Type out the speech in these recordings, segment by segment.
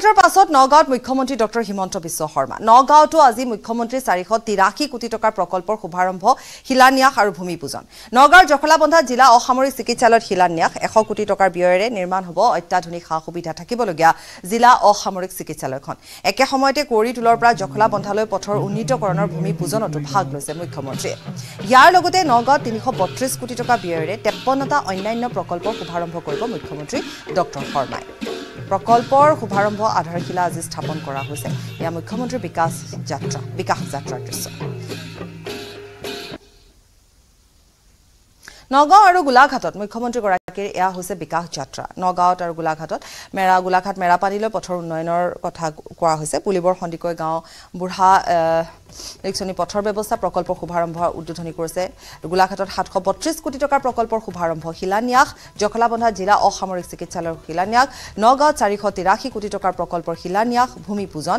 কলকাতাৰ পাছত নগাঁৱত মুখ্যমন্ত্ৰী ডক্টৰ হিমন্ত বিশ্ব শৰ্মা নগাঁৱতো আজি মুখ্যমন্ত্ৰী চাৰিশ তিৰাশী কোটি টকাৰ প্ৰকল্পৰ শুভাৰম্ভ শিলান্যাস আৰু ভূমি পূজন নগাঁৱৰ জখলাবন্ধা জিলা অসামৰিক চিকিৎসালয়ত শিলান্যাস এশ কোটি টকাৰ ব্যয়েৰে নিৰ্মাণ হ'ব অত্যাধুনিক সা সুবিধা থাকিবলগীয়া জিলা অসামৰিক চিকিৎসালয়খন একে সময়তে কুঁৱৰী টোলৰ পৰা জখলাবন্ধালৈ পথৰ উন্নীতকৰণৰ ভূমি পূজনতো ভাগ লৈছে মুখ্যমন্ত্ৰীয়ে ইয়াৰ লগতে নগাঁৱত তিনিশ বত্ৰিশ কোটি টকা ব্যয়েৰে তেপন্নটা অন্যান্য প্ৰকল্প শুভাৰম্ভ কৰিব মুখ্যমন্ত্ৰী ডক্টৰ শৰ্মাই প্ৰকল্পৰ শুভাৰম্ভ আধাৰশিলা আজি স্থাপন কৰা হৈছে ইয়াৰ মুখ্যমন্ত্ৰী বিকাশ যাত্ৰা বিকাশ যাত্ৰাৰ দৃশ্য নগাঁও আৰু গোলাঘাটত মুখ্যমন্ত্ৰীগৰাকী এয়া হৈছে বিকাশ যাত্ৰা নগাঁৱত আৰু গোলাঘাটত মেৰা গোলাঘাট মেৰাপানীলৈ পথৰ উন্নয়নৰ কথা কোৱা হৈছে পুলিবৰ সন্দিকৈ গাঁও বুঢ়া লিখনি পথৰ ব্যৱস্থা প্ৰকল্পৰ শুভাৰম্ভ উদ্বোধনী কৰিছে গোলাঘাটত সাতশ বত্ৰিছ কোটি টকাৰ প্ৰকল্পৰ শুভাৰম্ভ শিলান্যাস জখলাবন্ধা জিলা অসামৰিক চিকিৎসালয়ৰ শিলান্যাস নগাঁৱত চাৰিশ তিৰাশী কোটি টকাৰ প্ৰকল্পৰ শিলান্যাস ভূমি পূজন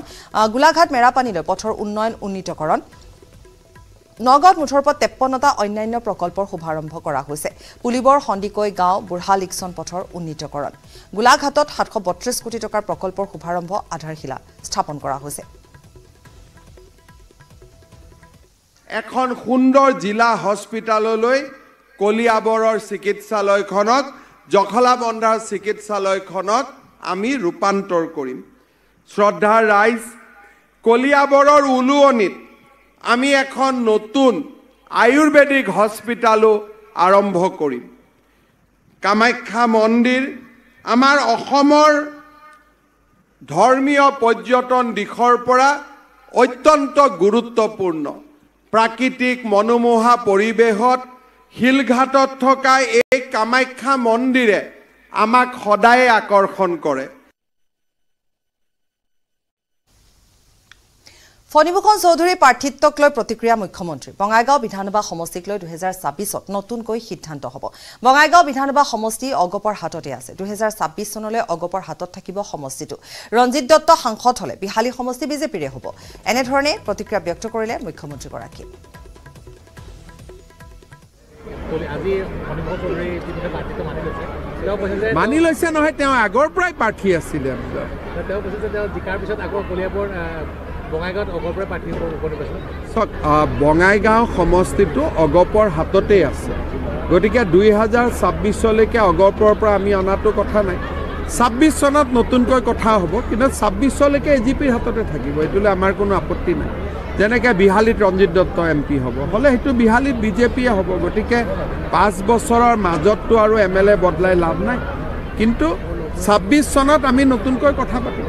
গোলাঘাট মেৰাপানীলৈ পথৰ উন্নয়ন উন্নীতকৰণ নগাঁৱত মুঠৰ পৰা তেপন্নটা অন্যান্য প্ৰকল্পৰ শুভাৰম্ভ কৰা হৈছে পুলিবৰ সন্দিকৈ গাঁও বুঢ়া লিকচন পথৰ উন্নীতকৰণ গোলাঘাটত সাতশ বত্ৰিছ কোটি টকাৰ প্ৰকল্পৰ শুভাৰম্ভ আধাৰশিলা স্থাপন কৰা হৈছে এখন সুন্দৰ জিলা হস্পিটেললৈ কলিয়াবৰৰ চিকিৎসালয়খনক জখলাবন্ধাৰ চিকিৎসালয়খনক আমি ৰূপান্তৰ কৰিম শ্ৰদ্ধাৰ ৰাইজ কলিয়াবৰৰ উলুৱনিত আমি এখন নতুন আয়ুৰ্বেদিক হস্পিটেলো আৰম্ভ কৰিম কামাখ্যা মন্দিৰ আমাৰ অসমৰ ধৰ্মীয় পৰ্যটন দিশৰ পৰা অত্যন্ত গুৰুত্বপূৰ্ণ প্ৰাকৃতিক মনোমোহা পৰিৱেশত শিলঘাটত থকা এই কামাখ্যা মন্দিৰে আমাক সদায় আকৰ্ষণ কৰে ফণীভূষণ চৌধুৰীৰ প্ৰাৰ্থিত্বক লৈ প্ৰতিক্ৰিয়া মুখ্যমন্ত্ৰী বঙাইগাঁও বিধানসভা সমষ্টিক লৈ দুহেজাৰ ছাব্বিছত নতুনকৈ সিদ্ধান্ত হ'ব বঙাইগাঁও বিধানসভা সমষ্টি অগপৰ হাততে আছে দুহেজাৰ ছাব্বিছ চনলৈ অগপৰ হাতত থাকিব সমষ্টিটো ৰঞ্জিত দত্ত সাংসদ হ'লে বিহালী সমষ্টি বিজেপিৰে হ'ব এনেধৰণে প্ৰতিক্ৰিয়া ব্যক্ত কৰিলে মুখ্যমন্ত্ৰীগৰাকী মানি লৈছে নহয় তেওঁ আগৰ পৰাই প্ৰাৰ্থী আছিলে বঙাইগাঁও সমষ্টিটো অগপৰ হাততেই আছে গতিকে দুই হাজাৰ ছাব্বিছলৈকে অগপৰ পৰা আমি অনাটো কথা নাই ছাব্বিছ চনত নতুনকৈ কথা হ'ব কিন্তু ছাব্বিছলৈকে এ জি পিৰ হাততে থাকিব এইটোলৈ আমাৰ কোনো আপত্তি নাই যেনেকৈ বিহালীত ৰঞ্জিত দত্ত এম পি হ'ব হ'লে সেইটো বিহালীত বিজেপিয়ে হ'ব গতিকে পাঁচ বছৰৰ মাজততো আৰু এম এল এ বদলাই লাভ নাই কিন্তু ছাব্বিছ চনত আমি নতুনকৈ কথা পাতিম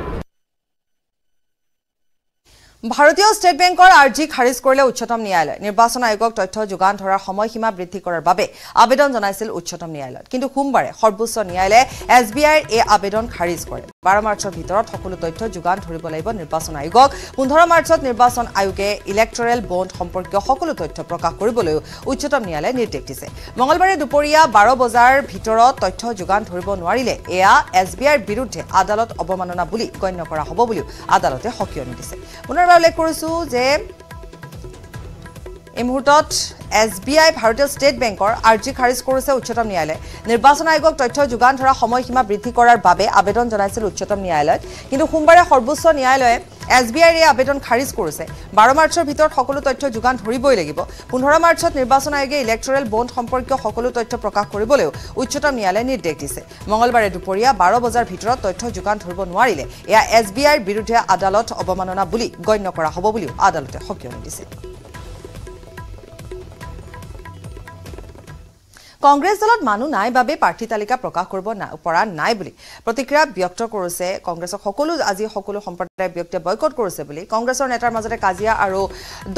ভাৰতীয় ষ্টেট বেংকৰ আৰ্জি খাৰিজ কৰিলে উচ্চতম ন্যায়ালয়ে নিৰ্বাচন আয়োগক তথ্য যোগান ধৰাৰ সময়সীমা বৃদ্ধি কৰাৰ বাবে আবেদন জনাইছিল উচ্চতম ন্যায়ালয়ত কিন্তু সোমবাৰে সৰ্বোচ্চ ন্যায়ালয়ে এছ বি আইৰ এই আবেদন খাৰিজ কৰে বাৰ মাৰ্চৰ ভিতৰত সকলো তথ্য যোগান ধৰিব লাগিব নিৰ্বাচন আয়োগক পোন্ধৰ মাৰ্চত নিৰ্বাচন আয়োগে ইলেক্টৰেল বণ্ড সম্পৰ্কীয় সকলো তথ্য প্ৰকাশ কৰিবলৈও উচ্চতম ন্যায়ালয়ে নিৰ্দেশ দিছে মঙলবাৰে দুপৰীয়া বাৰ বজাৰ ভিতৰত তথ্য যোগান ধৰিব নোৱাৰিলে এয়া এছ বি আইৰ বিৰুদ্ধে আদালত অৱমাননা বুলি গণ্য কৰা হ'ব বুলিও আদালতে সকীয়নি দিছে উল্লেখ কৰিছো যে এই মুহূৰ্তত এছ বি আই ভাৰতীয় ষ্টেট বেংকৰ আৰ্জি খাৰিজ কৰিছে উচ্চতম ন্যায়ালয়ে নিৰ্বাচন আয়োগক তথ্য যোগান ধৰা সময়সীমা বৃদ্ধি কৰাৰ বাবে আবেদন জনাইছিল উচ্চতম ন্যায়ালয়ত কিন্তু সোমবাৰে সৰ্বোচ্চ ন্যায়ালয়ে এছ বি আইৰ এই আবেদন খাৰিজ কৰিছে বাৰ মাৰ্চৰ ভিতৰত সকলো তথ্য যোগান ধৰিবই লাগিব পোন্ধৰ মাৰ্চত নিৰ্বাচন আয়োগে ইলেক্টৰেল বণ্ড সম্পৰ্কীয় সকলো তথ্য প্ৰকাশ কৰিবলৈও উচ্চতম ন্যায়ালয়ে নিৰ্দেশ দিছে মঙলবাৰে দুপৰীয়া বাৰ বজাৰ ভিতৰত তথ্য যোগান ধৰিব নোৱাৰিলে এয়া এছ বি আইৰ বিৰুদ্ধে আদালত অৱমাননা বুলি গণ্য কৰা হ'ব বুলিও আদালতে সকিয়নি দিছে কংগ্ৰেছ দলত মানুহ নাই বাবে প্ৰাৰ্থী তালিকা প্ৰকাশ কৰিব পৰা নাই বুলি প্ৰতিক্ৰিয়া ব্যক্ত কৰিছে কংগ্ৰেছৰ সকলো আজি সকলো সম্প্ৰদায়ৰ ব্যক্তিয়ে বয়কট কৰিছে বুলি কংগ্ৰেছৰ নেতাৰ মাজতে কাজিয়া আৰু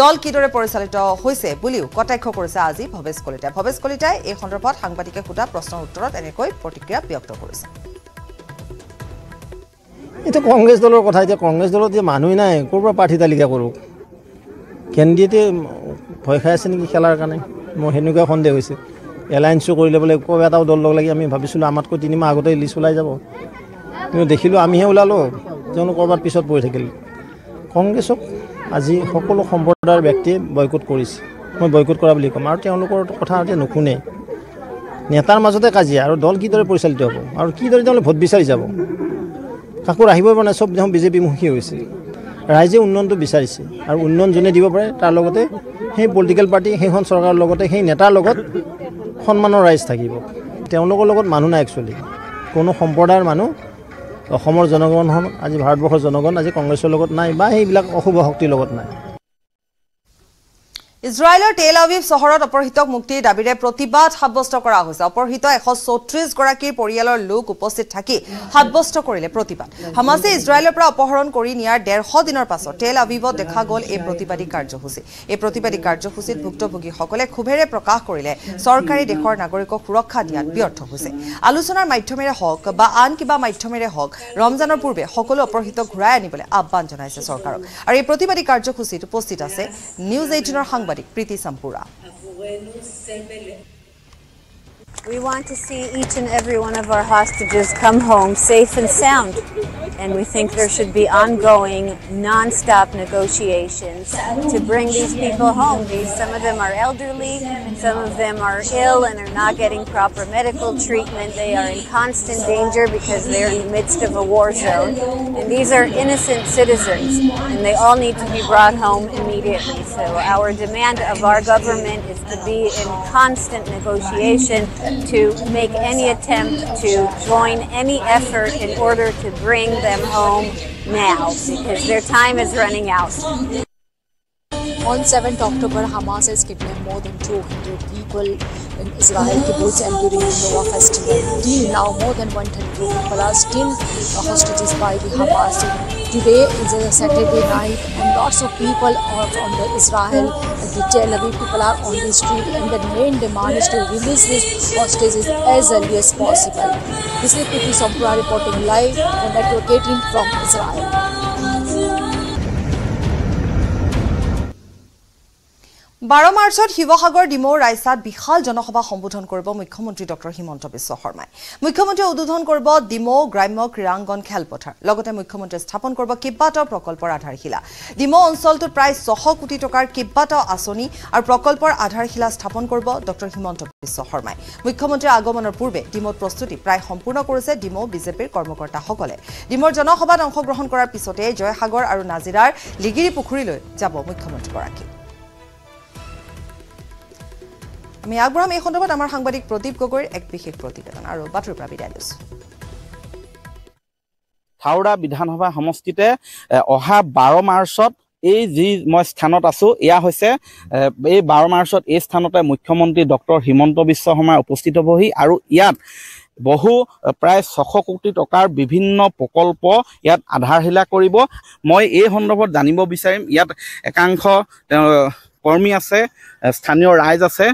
দল কিদৰে পৰিচালিত হৈছে বুলিও কটাক্ষ কৰিছে আজি ভৱেশ কলিতাই ভৱেশ কলিতাই এই সন্দৰ্ভত সাংবাদিকে সোধা প্ৰশ্নৰ উত্তৰত এনেকৈ প্ৰতিক্ৰিয়া ব্যক্ত কৰিছে এতিয়া কংগ্ৰেছ দলৰ কথা এতিয়া কংগ্ৰেছ দলত এতিয়া মানুহেই নাই ক'ৰ পৰা প্ৰাৰ্থী তালিকা কৰোঁ কেন্দ্ৰীয়তে ভয় খাই আছে নেকি খেলাৰ কাৰণে মোৰ সেনেকুৱা সন্দেহ হৈছে এলায়েঞ্চো কৰিলে বোলে কবে এটাও দল লগ লাগি আমি ভাবিছিলোঁ আমাতকৈ তিনিমাহ আগতে ইলিচ ওলাই যাব কিন্তু দেখিলোঁ আমিহে ওলালোঁ তেওঁলোক ক'ৰবাত পিছত পৰি থাকিল কংগ্ৰেছক আজি সকলো সম্প্ৰদায়ৰ ব্যক্তিয়ে বয়কুট কৰিছে মই বয়কট কৰা বুলি ক'ম আৰু তেওঁলোকৰ কথা এতিয়া নুশুনে নেতাৰ মাজতে কাজিয়া আৰু দল কিদৰে পৰিচালিত হ'ব আৰু কিদৰে তেওঁলোকে ভোট বিচাৰি যাব কাকো ৰাহিব পৰা নাই চব দেখোন মুখী হৈছে ৰাইজে উন্নয়নটো বিচাৰিছে আৰু উন্নয়ন যোনে দিব পাৰে তাৰ লগতে সেই পলিটিকেল পাৰ্টি সেইখন চৰকাৰৰ লগতে সেই নেতাৰ লগত সন্মানৰ ৰাইজ থাকিব তেওঁলোকৰ লগত মানুহ নাই একচুৱেলি কোনো সম্প্ৰদায়ৰ মানুহ অসমৰ জনগণ আজি ভাৰতবৰ্ষৰ জনগণ আজি কংগ্ৰেছৰ লগত নাই বা সেইবিলাক অশুভ শক্তিৰ লগত নাই ইজৰাইলৰ তেল আৱিভ চহৰত অপহৃতক মুক্তিৰ দাবীৰে প্ৰতিবাদ সাব্যস্ত কৰা হৈছে অপহৃত এশ চৌত্ৰিশগৰাকীৰ পৰিয়ালৰ লোক উপস্থিত থাকি সাব্যস্ত কৰিলে প্ৰতিবাদ হামাছে ইজৰাইলৰ পৰা অপহৰণ কৰি নিয়াৰ ডেৰশ দিনৰ পাছত তেল আৱিভত দেখা গ'ল এই প্ৰতিবাদী কাৰ্যসূচী এই প্ৰতিবাদী কাৰ্যসূচীত ভুক্তভোগীসকলে ক্ষোভেৰে প্ৰকাশ কৰিলে চৰকাৰে দেশৰ নাগৰিকক সুৰক্ষা দিয়াত ব্যৰ্থ হৈছে আলোচনাৰ মাধ্যমেৰে হওক বা আন কিবা মাধ্যমেৰে হওক ৰমজানৰ পূৰ্বে সকলো অপহৃতক ঘূৰাই আনিবলৈ আহ্বান জনাইছে চৰকাৰক আৰু এই প্ৰতিবাদী কাৰ্যসূচীত উপস্থিত আছে নিউজ এইটিনৰ সাংবাদিক खबरें प्रीति संपूरा We want to see each and every one of our hostages come home safe and sound. And we think there should be ongoing, non-stop negotiations to bring these people home. These, some of them are elderly, some of them are ill and are not getting proper medical treatment. They are in constant danger because they're in the midst of a war zone. And these are innocent citizens, and they all need to be brought home immediately. So our demand of our government is to be in constant negotiation to make any attempt to join any effort in order to bring them home now because their time is running out. On 7th October, Hamas has kidnapped more than 200 people in Israel, Kibbutz, and during the Noah festival. now, more than 100 people are still hostages by the Hamas. Today is a Saturday night and lots of people are from the Israel, and the Tel Aviv people are on the street and the main demand is to release these hostages as early as possible. This is Pipi sampra reporting live on Metro 18 from Israel. বাৰ মাৰ্চত শিৱসাগৰ ডিমৌ ৰাইচাত বিশাল জনসভা সম্বোধন কৰিব মুখ্যমন্ত্ৰী doctor Himanta বিশ্ব শৰ্মাই মুখ্যমন্ত্ৰীয়ে উদ্বোধন কৰিব ডিমৌ গ্ৰাম্য ক্ৰীড়াংগন খেলপথাৰ লগতে মুখ্যমন্ত্ৰীয়ে স্থাপন কৰিব কেইবাটাও প্ৰকল্পৰ আধাৰশিলা ডিমৌ অঞ্চলটোত প্ৰায় ছশ কোটি টকাৰ কেইবাটাও আঁচনি আৰু প্ৰকল্পৰ আধাৰশিলা স্থাপন কৰিব ডক্টৰ হিমন্ত বিশ্ব শৰ্মাই মুখ্যমন্ত্ৰীৰ আগমনৰ পূৰ্বে ডিমৌত প্ৰস্তুতি প্ৰায় সম্পূৰ্ণ কৰিছে ডিমৌ বিজেপিৰ কৰ্মকৰ্তাসকলে ডিমৌৰ জনসভাত অংশগ্ৰহণ কৰাৰ পিছতে জয়সাগৰ আৰু নাজিৰাৰ লিগিৰি পুখুৰীলৈ যাব মুখ্যমন্ত্ৰীগৰাকী আমি আগবঢ়াম এই সন্দৰ্ভত আমাৰ সাংবাদিক প্ৰদীপ গগৈৰ এক বিশেষ প্ৰতিবেদন আৰু বাতৰিৰ পৰা বিদায় লৈছোঁ হাওৰা বিধানসভা সমষ্টিতে অহা বাৰ মাৰ্চত এই যি মই স্থানত আছোঁ এয়া হৈছে এই বাৰ মাৰ্চত এই স্থানতে মুখ্যমন্ত্ৰী ডক্টৰ হিমন্ত বিশ্ব শৰ্মাই উপস্থিত হ'বহি আৰু ইয়াত বহু প্ৰায় ছশ কোটি টকাৰ বিভিন্ন প্ৰকল্প ইয়াত আধাৰশিলা কৰিব মই এই সন্দৰ্ভত জানিব বিচাৰিম ইয়াত একাংশ তেওঁ কৰ্মী আছে স্থানীয় ৰাইজ আছে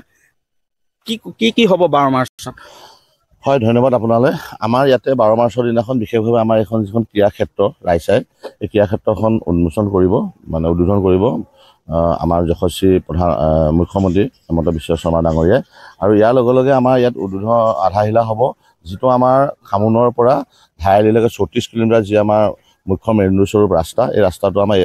কি কি কি হ'ব বাৰ মাৰ্চত হয় ধন্যবাদ আপোনালৈ আমাৰ ইয়াতে বাৰ মাৰ্চৰ দিনাখন বিশেষভাৱে আমাৰ এইখন যিখন ক্ৰীড়াক্ষেত্ৰ ৰাইচাই এই ক্ৰীড়াক্ষেত্ৰখন উন্মোচন কৰিব মানে উদ্বোধন কৰিব আমাৰ যশস্বী প্ৰধান মুখ্যমন্ত্ৰী হিমন্ত বিশ্ব শৰ্মা ডাঙৰীয়াই আৰু ইয়াৰ লগে লগে আমাৰ ইয়াত উদ্বোধন আধাৰশিলা হ'ব যিটো আমাৰ খামুনৰ পৰা ধাৰিয়ালিলৈকে চৌত্ৰিছ কিলোমিটাৰ যি আমাৰ মুখ্য মেৰুদ্বস্বৰূপ ৰাস্তা এই ৰাস্তাটো আমাৰ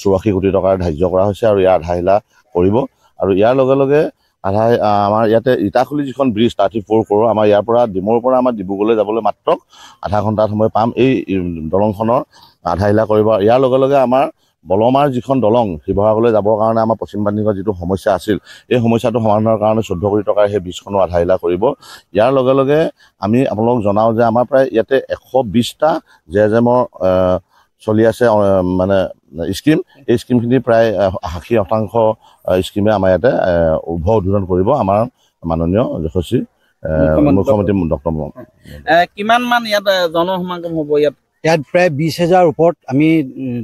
চৌৰাশী কোটি টকাৰ ধাৰ্য কৰা হৈছে আৰু ইয়াৰ আধাৰশিলা কৰিব আৰু ইয়াৰ লগে লগে আধা আমাৰ ইয়াতে ইটাখুলি যিখন ব্ৰিজ থাৰ্টি ফ'ৰ কৰোঁ আমাৰ ইয়াৰ পৰা ডিমৌৰ পৰা আমাৰ ডিব্ৰুগড়লৈ যাবলৈ মাত্ৰ আধা ঘণ্টা সময় পাম এই দলংখনৰ আধাশিলা কৰিব ইয়াৰ লগে লগে আমাৰ বলমাৰ যিখন দলং শিৱসাগৰলৈ যাবৰ কাৰণে আমাৰ পশ্চিমবাণীগৰ যিটো সমস্যা আছিল এই সমস্যাটো সমাধানৰ কাৰণে চৈধ্য কোটি টকাৰ সেই ব্ৰিজখনো আধাৰশিলা কৰিব ইয়াৰ লগে লগে আমি আপোনালোকক জনাওঁ যে আমাৰ প্ৰায় ইয়াতে এশ বিছটা জে জেমৰ চলি আছে মানে স্কিম এই স্কিমখিনি প্ৰায় আশী শতাংশ স্কিমে আমাৰ ইয়াতে উভ উদ্বোধন কৰিব আমাৰ মাননীয় যশস্বী মুখ্যমন্ত্ৰী ডক্টৰ মোহন কিমানমান ইয়াত জনসমাগম হ'ব ইয়াত ইয়াত প্ৰায় বিছ হেজাৰ ওপৰত আমি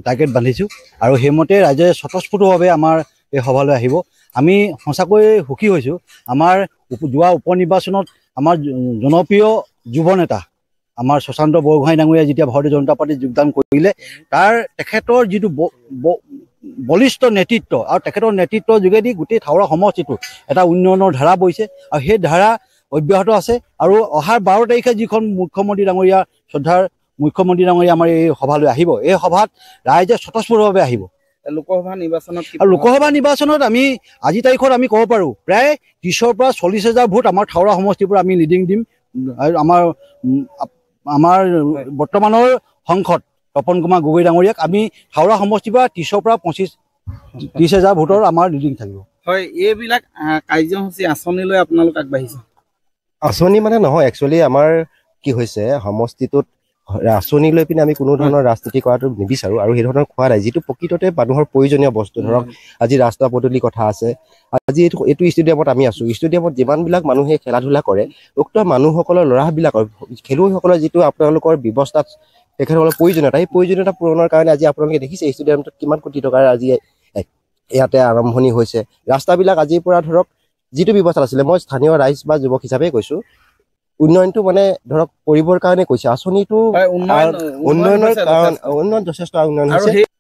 টাৰ্গেট বান্ধিছোঁ আৰু সেইমতে ৰাইজে স্বতঃস্ফূৰ্তভাৱে আমাৰ এই সভালৈ আহিব আমি সঁচাকৈ সুখী হৈছোঁ আমাৰ যোৱা উপ নিৰ্বাচনত আমাৰ জনপ্ৰিয় যুৱ নেতা আমাৰ সুশান্ত বৰগোহাঁই ডাঙৰীয়া যেতিয়া ভাৰতীয় জনতা পাৰ্টিত যোগদান কৰিলে তাৰ তেখেতৰ যিটো বলিষ্ঠ নেতৃত্ব আৰু তেখেতৰ নেতৃত্বৰ যোগেদি গোটেই থাওৰা সমষ্টিটো এটা উন্নয়নৰ ধাৰা বৈছে আৰু সেই ধাৰা অব্যাহত আছে আৰু অহাৰ বাৰ তাৰিখে যিখন মুখ্যমন্ত্ৰী ডাঙৰীয়া শ্ৰদ্ধাৰ মুখ্যমন্ত্ৰী ডাঙৰীয়া আমাৰ এই সভালৈ আহিব এই সভাত ৰাইজে স্বতঃস্ফূৰ্তভাৱে আহিব লোকসভা নিৰ্বাচনত আৰু লোকসভা নিৰ্বাচনত আমি আজি তাৰিখত আমি ক'ব পাৰোঁ প্ৰায় ত্ৰিছৰ পৰা চল্লিছ হাজাৰ ভোট আমাৰ থাওৰা সমষ্টিৰ পৰা আমি লিডিং দিম আমাৰ আমাৰ বৰ্তমানৰ সংসদ তপন কুমাৰ গগৈ ডাঙৰীয়াক আমি হাওৰা সমষ্টিৰ পৰা ত্ৰিছৰ পৰা পঁচিছ ত্ৰিছ হেজাৰ ভোটৰ আমাৰ লিডিং থাকিব হয় এইবিলাক কাৰ্যসূচী আঁচনিলৈ আপোনালোক আগবাঢ়িছে আঁচনি মানে নহয় একচুৱেলি আমাৰ কি হৈছে সমষ্টিটোত আঁচনি লৈ পিনে আমি কোনো ধৰণৰ ৰাজনীতি কৰাটো নিবিচাৰোঁ আৰু সেই ধৰণৰ খোৱা নাই যিটো প্ৰকৃততে মানুহৰ প্ৰয়োজনীয় বস্তু ধৰক আজি ৰাস্তা পদূলিৰ কথা আছে আজি এইটো এইটো ষ্টেডিয়ামত আমি আছোঁ ষ্টেডিয়ামত যিমানবিলাক মানুহে খেলা ধূলা কৰে উক্ত মানুহসকলৰ ল'ৰাবিলাকৰ খেলুৱৈসকলৰ যিটো আপোনালোকৰ ব্যৱস্থা তেখেতসকলৰ প্ৰয়োজনীয়তা সেই প্ৰয়োজনীয়তা পূৰণৰ কাৰণে আজি আপোনালোকে দেখিছে ষ্টেডিয়ামটোত কিমান কোটি টকাৰ আজি ইয়াতে আৰম্ভণি হৈছে ৰাস্তাবিলাক আজিৰ পৰা ধৰক যিটো ব্যৱস্থা আছিলে মই স্থানীয় ৰাইজ বা যুৱক হিচাপেই কৈছোঁ উন্নয়নটো মানে ধৰক কৰিবৰ কাৰণে কৈছে আঁচনিটো উন্নয়নৰ কাৰণ উন্নয়ন যথেষ্ট উন্নয়ন হৈছে